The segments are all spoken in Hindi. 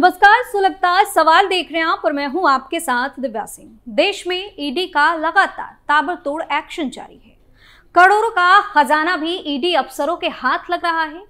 नमस्कार सुलगता सवाल देख रहे हैं आप और मैं हूं आपके साथ दिव्या सिंह देश में ईडी e का लगातार ताबड़तोड़ एक्शन जारी है करोड़ों का खजाना भी ईडी e अफसरों के हाथ लग रहा है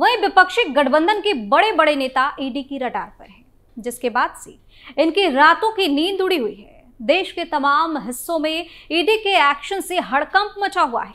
वहीं विपक्षी गठबंधन के बड़े बड़े नेता ईडी e की रडार पर हैं, जिसके बाद से इनकी रातों की नींद उड़ी हुई है देश के तमाम हिस्सों में ईडी के एक्शन से हड़कंप मचा हुआ है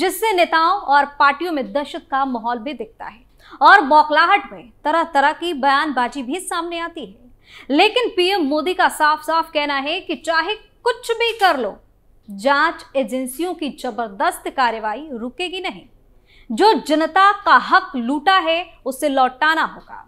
जिससे नेताओं और पार्टियों में दहशत का माहौल भी दिखता है और बौखलाहट में तरह तरह की बयानबाजी भी सामने आती है लेकिन पीएम मोदी का साफ साफ कहना है कि चाहे कुछ भी कर लो जांच एजेंसियों की जबरदस्त कार्रवाई रुकेगी नहीं जो जनता का हक लूटा है उसे लौटाना होगा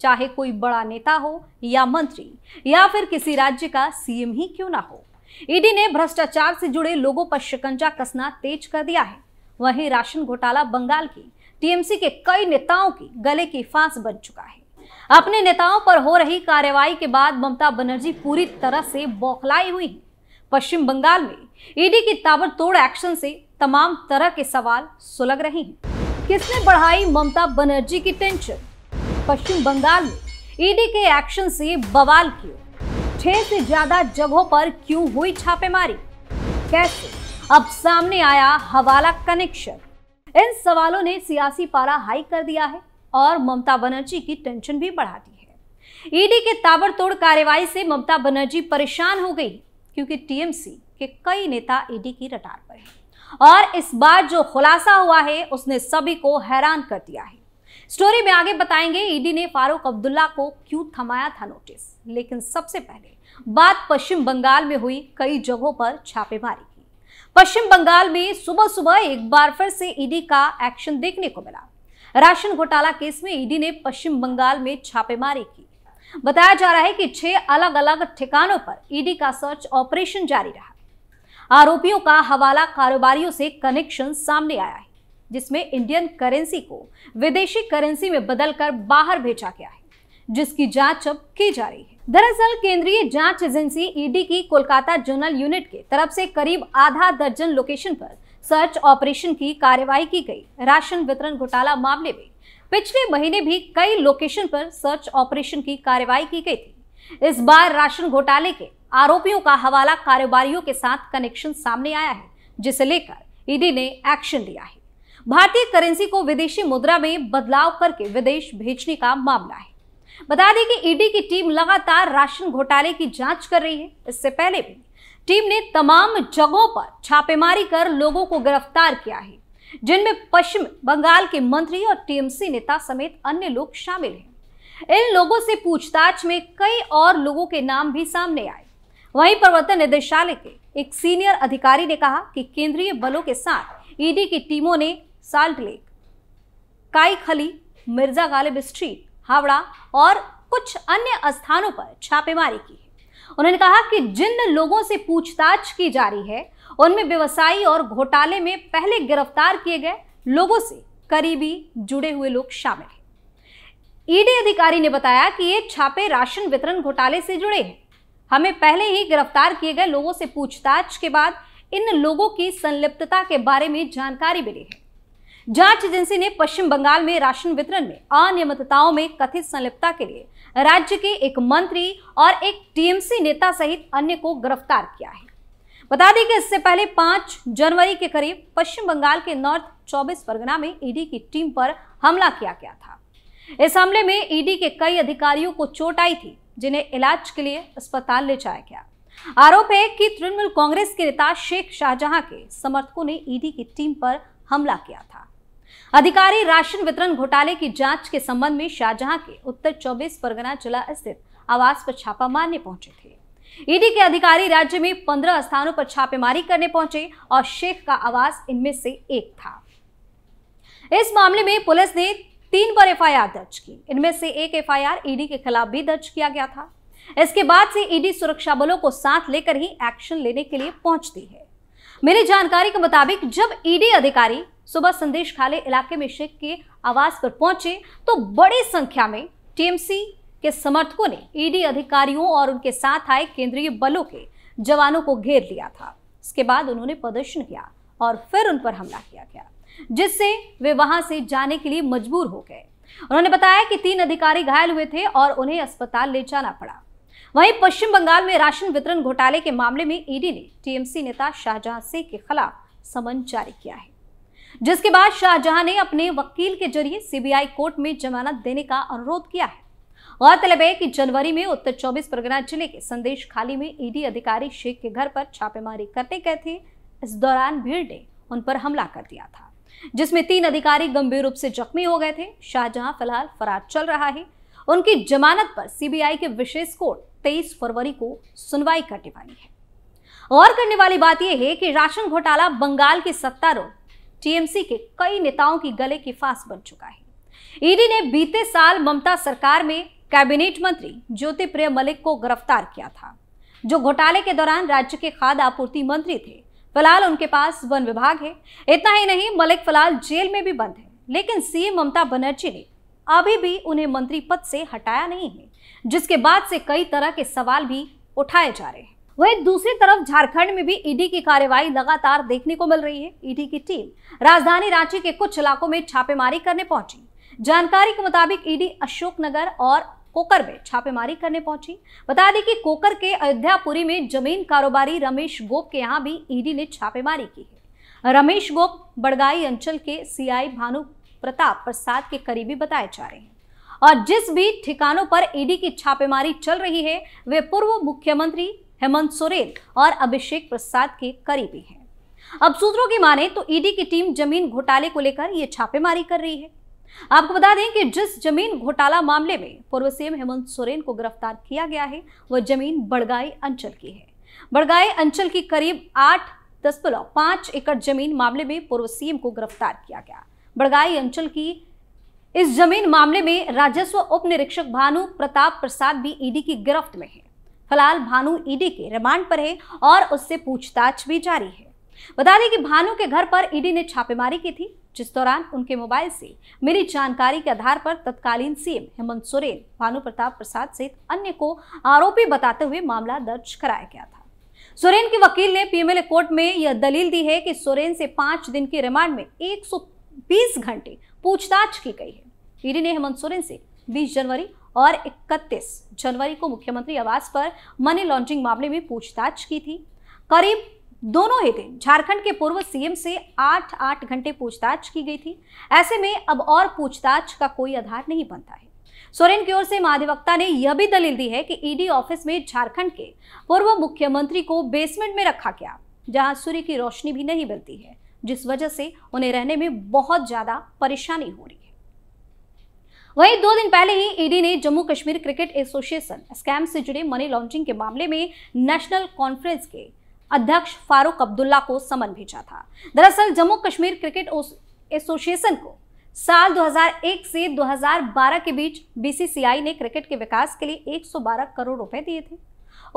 चाहे कोई बड़ा नेता हो या मंत्री या फिर किसी राज्य का सीएम ही क्यों ना हो ईडी ने भ्रष्टाचार से जुड़े लोगों पर शिकंजा कसना तेज कर दिया है वहीं राशन घोटाला बंगाल की टीएमसी के कई नेताओं की गले की फांस बन चुका है अपने नेताओं पर हो रही कार्यवाही के बाद ममता बनर्जी पूरी तरह से बौखलाई हुई है पश्चिम बंगाल में ईडी की ताबड़तोड़ एक्शन से तमाम तरह के सवाल सुलग रहे हैं किसने बढ़ाई ममता बनर्जी की टेंशन पश्चिम बंगाल में ईडी के एक्शन से बवाल क्यों छह से ज्यादा जगहों पर क्यों हुई छापेमारी कैसे अब सामने आया हवाला कनेक्शन इन सवालों ने सियासी पारा हाई कर दिया है और ममता बनर्जी की टेंशन भी बढ़ा दी है ईडी e की ताबड़तोड़ कार्यवाही से ममता बनर्जी परेशान हो गई क्योंकि टीएमसी के कई नेता ईडी e की रटार पर हैं और इस बार जो खुलासा हुआ है उसने सभी को हैरान कर दिया है स्टोरी में आगे बताएंगे ईडी e ने फारूक अब्दुल्ला को क्यों थमाया था नोटिस लेकिन सबसे पहले बात पश्चिम बंगाल में हुई कई जगहों पर छापेमारी पश्चिम बंगाल में सुबह सुबह एक बार फिर से ईडी का एक्शन देखने को मिला राशन घोटाला केस में ईडी ने पश्चिम बंगाल में छापेमारी की बताया जा रहा है कि छह अलग अलग ठिकानों पर ईडी का सर्च ऑपरेशन जारी रहा आरोपियों का हवाला कारोबारियों से कनेक्शन सामने आया है जिसमें इंडियन करेंसी को विदेशी करेंसी में बदलकर बाहर भेजा गया है जिसकी जांच अब की जा रही है दरअसल केंद्रीय जांच एजेंसी ईडी की कोलकाता जोनल यूनिट के तरफ से करीब आधा दर्जन लोकेशन पर सर्च ऑपरेशन की कार्यवाही की गई राशन वितरण घोटाला मामले में पिछले महीने भी कई लोकेशन पर सर्च ऑपरेशन की कार्यवाही की गई थी इस बार राशन घोटाले के आरोपियों का हवाला कारोबारियों के साथ कनेक्शन सामने आया है जिसे लेकर ईडी ने एक्शन लिया है भारतीय करेंसी को विदेशी मुद्रा में बदलाव करके विदेश भेजने का मामला है बता दें कि ईडी की टीम लगातार राशन घोटाले की जांच कर रही है इससे पहले भी टीम ने तमाम जगहों पर छापेमारी कर लोगों को गिरफ्तार किया है जिनमें पश्चिम बंगाल के मंत्री और टीएमसी नेता समेत अन्य लोग शामिल हैं इन लोगों से पूछताछ में कई और लोगों के नाम भी सामने आए वहीं प्रवर्तन निदेशालय के एक सीनियर अधिकारी ने कहा कि केंद्रीय बलों के साथ ईडी की टीमों ने साल्ट लेक काई खली मिर्जा गालिब स्ट्रीट हावड़ा और कुछ अन्य स्थानों पर छापेमारी की है उन्होंने कहा कि जिन लोगों से पूछताछ की जा रही है उनमें व्यवसायी और घोटाले में पहले गिरफ्तार किए गए लोगों से करीबी जुड़े हुए लोग शामिल हैं ईडी अधिकारी ने बताया कि ये छापे राशन वितरण घोटाले से जुड़े हैं हमें पहले ही गिरफ्तार किए गए लोगों से पूछताछ के बाद इन लोगों की संलिप्तता के बारे में जानकारी मिली है जांच एजेंसी ने पश्चिम बंगाल में राशन वितरण में अनियमितताओं में कथित संलिप्तता के लिए राज्य के एक मंत्री और एक टीएमसी नेता सहित अन्य को गिरफ्तार किया है बता दें कि इससे पहले 5 जनवरी के करीब पश्चिम बंगाल के नॉर्थ 24 परगना में ईडी की टीम पर हमला किया गया था इस हमले में ईडी के कई अधिकारियों को चोट आई थी जिन्हें इलाज के लिए अस्पताल ले जाया गया आरोप है कि तृणमूल कांग्रेस के नेता शेख शाहजहां के समर्थकों ने ईडी की टीम पर हमला किया था अधिकारी राशन वितरण घोटाले की जांच के संबंध में शाहजहां के उत्तर 24 परगना जिला स्थित आवास पर छापा मारने पहुंचे थे ईडी के अधिकारी राज्य में 15 स्थानों पर छापेमारी करने पहुंचे और शेख का आवास इनमें से एक था इस मामले में पुलिस ने तीन पर एफ दर्ज की इनमें से एक एफ ईडी के खिलाफ भी दर्ज किया गया था इसके बाद से ईडी सुरक्षा बलों को साथ लेकर ही एक्शन लेने के लिए पहुंचती है मिली जानकारी के मुताबिक जब ईडी अधिकारी सुबह संदेश खाले इलाके में शेख के आवास पर पहुंचे तो बड़ी संख्या में टीएमसी के समर्थकों ने ईडी अधिकारियों और उनके साथ आए केंद्रीय बलों के जवानों को घेर लिया था इसके बाद उन्होंने प्रदर्शन किया और फिर उन पर हमला किया गया जिससे वे वहां से जाने के लिए मजबूर हो गए उन्होंने बताया कि तीन अधिकारी घायल हुए थे और उन्हें अस्पताल ले जाना पड़ा वहीं पश्चिम बंगाल में राशन वितरण घोटाले के मामले में ईडी ने टीएमसी नेता शाहजहां सिंह के खिलाफ समन जारी किया है जिसके बाद शाहजहां ने अपने वकील के जरिए सीबीआई कोर्ट में जमानत देने का अनुरोध किया है गौरतलब है कि जनवरी में उत्तर चौबीस परगना जिले के संदेश खाली में ईडी अधिकारी शेख के घर पर छापेमारी करने गए थे इस दौरान भीड़ ने उन पर हमला कर दिया था जिसमें तीन अधिकारी गंभीर रूप से जख्मी हो गए थे शाहजहां फिलहाल फरार चल रहा है उनकी जमानत पर सीबीआई के विशेष कोर्ट तेईस फरवरी को सुनवाई करने वाली है और करने वाली बात यह है कि राशन घोटाला बंगाल के सत्तारूढ़ टीएमसी के कई नेताओं की गले की फांस बन चुका है ईडी ने बीते साल ममता सरकार में कैबिनेट मंत्री ज्योति प्रिय मलिक को गिरफ्तार किया था जो घोटाले के दौरान राज्य के खाद आपूर्ति मंत्री थे फिलहाल उनके पास वन विभाग है इतना ही नहीं मलिक फिलहाल जेल में भी बंद है लेकिन सीएम ममता बनर्जी ने अभी भी उन्हें मंत्री पद से हटाया नहीं है जिसके बाद से कई तरह के सवाल भी उठाए जा रहे हैं वहीं दूसरी तरफ झारखंड में भी ईडी की कार्यवाही लगातार देखने को मिल रही है ईडी की टीम राजधानी रांची के कुछ इलाकों में छापेमारी करने पहुंची जानकारी के मुताबिक ईडी अशोकनगर और कोकर में छापेमारी करने पहुंची बता दें कि कोकर के अयोध्यापुरी में जमीन कारोबारी रमेश गोप के यहाँ भी ईडी ने छापेमारी की है रमेश गोप बड़गाई अंचल के सीआई भानु प्रताप प्रसाद के करीबी बताए जा रहे हैं और जिस भी ठिकानों पर ईडी की छापेमारी चल रही है वे पूर्व मुख्यमंत्री हेमंत सोरेन और अभिषेक प्रसाद के करीबी हैं अब सूत्रों की माने तो ईडी e की टीम जमीन घोटाले को लेकर ये छापेमारी कर रही है आपको बता दें कि जिस जमीन घोटाला मामले में पूर्व सीएम हेमंत सोरेन को गिरफ्तार किया गया है वह जमीन बड़गाई अंचल की है बड़गाई अंचल की करीब आठ दशमलव पांच एकड़ जमीन मामले में पूर्व सीएम को गिरफ्तार किया गया बड़गाई अंचल की इस जमीन मामले में राजस्व उप निरीक्षक भानु प्रताप प्रसाद भी ईडी e की गिरफ्त में है फिलहाल भानु ईडी के रिमांड पर है और उससे पूछताछ भी जारी है बता दें कि भानु के घर पर ईडी ने छापेमारी की थी जिस दौरान उनके मोबाइल से मिली जानकारी के आधार पर तत्कालीन सीएम हेमंत सोरेन भानु प्रताप प्रसाद सहित अन्य को आरोपी बताते हुए मामला दर्ज कराया गया था सोरेन के वकील ने पीएमएलए कोर्ट में यह दलील दी है कि सोरेन से पांच दिन के रिमांड में 120 घंटे पूछताछ की गई है ईडी ने हेमंत सोरेन से 20 जनवरी और 31 जनवरी को मुख्यमंत्री आवास पर मनी लॉन्ड्रिंग मामले में पूछताछ की थी करीब दोनों ही दिन झारखंड के पूर्व सीएम से आठ आठ घंटे पूछताछ की गई थी ऐसे में अब और पूछताछ का कोई आधार नहीं बनता है सोरेन की ओर से महाधिवक्ता ने यह भी दलील दी है कि ईडी ऑफिस में झारखंड के पूर्व मुख्यमंत्री को बेसमेंट में रखा गया जहां सूर्य की रोशनी भी नहीं मिलती है जिस वजह से उन्हें रहने में बहुत ज्यादा परेशानी हो रही वहीं दो दिन पहले ही ईडी e ने Jammu Kashmir cricket association scam से जुड़े मनी लॉन्ड्रिंग के मामले में नेशनल कॉन्फ्रेंस के अध्यक्ष फारूक अब्दुल्ला को समन भेजा था दरअसल जम्मू कश्मीर क्रिकेट एसोसिएशन को साल 2001 से 2012 के बीच बीसीसीआई ने क्रिकेट के विकास के लिए 112 करोड़ रुपए दिए थे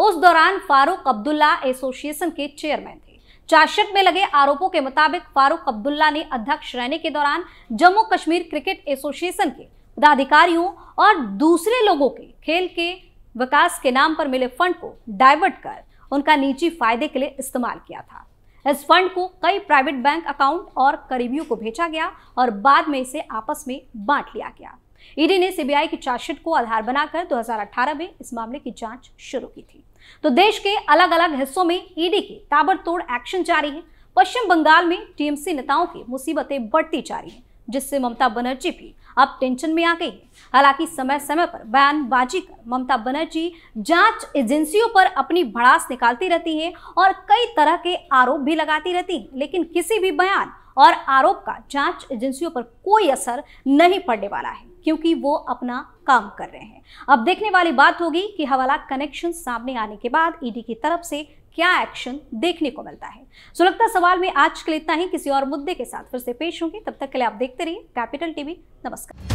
उस दौरान फारूक अब्दुल्ला एसोसिएशन के चेयरमैन थे चार्जशीट में लगे आरोपों के मुताबिक फारूक अब्दुल्ला ने अध्यक्ष रहने के दौरान जम्मू कश्मीर क्रिकेट एसोसिएशन के पदाधिकारियों और दूसरे लोगों के खेल के विकास के नाम पर मिले फंड को डाइवर्ट कर उनका निजी फायदे के लिए इस्तेमाल किया था इस फंड को कई प्राइवेट बैंक अकाउंट और करीबियों को भेजा गया और बाद में इसे आपस में बांट लिया गया ईडी ने सीबीआई की चार्जशीट को आधार बनाकर 2018 में इस मामले की जांच शुरू की थी तो देश के अलग अलग हिस्सों में ईडी के ताबड़तोड़ एक्शन जारी है पश्चिम बंगाल में टीएमसी नेताओं की मुसीबतें बढ़ती जा रही हैं जिससे ममता बनर्जी भी अब टेंशन में आ गई हालांकि समय समय पर बयानबाजी कर ममता बनर्जी जांच एजेंसियों पर अपनी भड़ास निकालती रहती है और कई तरह के आरोप भी लगाती रहती है लेकिन किसी भी बयान और आरोप का जांच एजेंसियों पर कोई असर नहीं पड़ने वाला है क्योंकि वो अपना काम कर रहे हैं अब देखने वाली बात होगी कि हवाला कनेक्शन सामने आने के बाद ईडी की तरफ से क्या एक्शन देखने को मिलता है सो लगता सवाल में आज के लिए इतना ही किसी और मुद्दे के साथ फिर से पेश होंगे तब तक के लिए आप देखते रहिए कैपिटल टीवी नमस्कार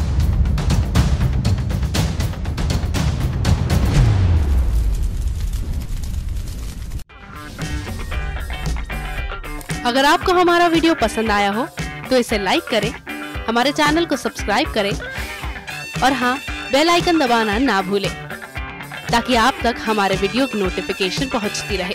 अगर आपको हमारा वीडियो पसंद आया हो तो इसे लाइक करें हमारे चैनल को सब्सक्राइब करें और हाँ बेल आइकन दबाना ना भूलें ताकि आप तक हमारे वीडियो की नोटिफिकेशन पहुंचती रहे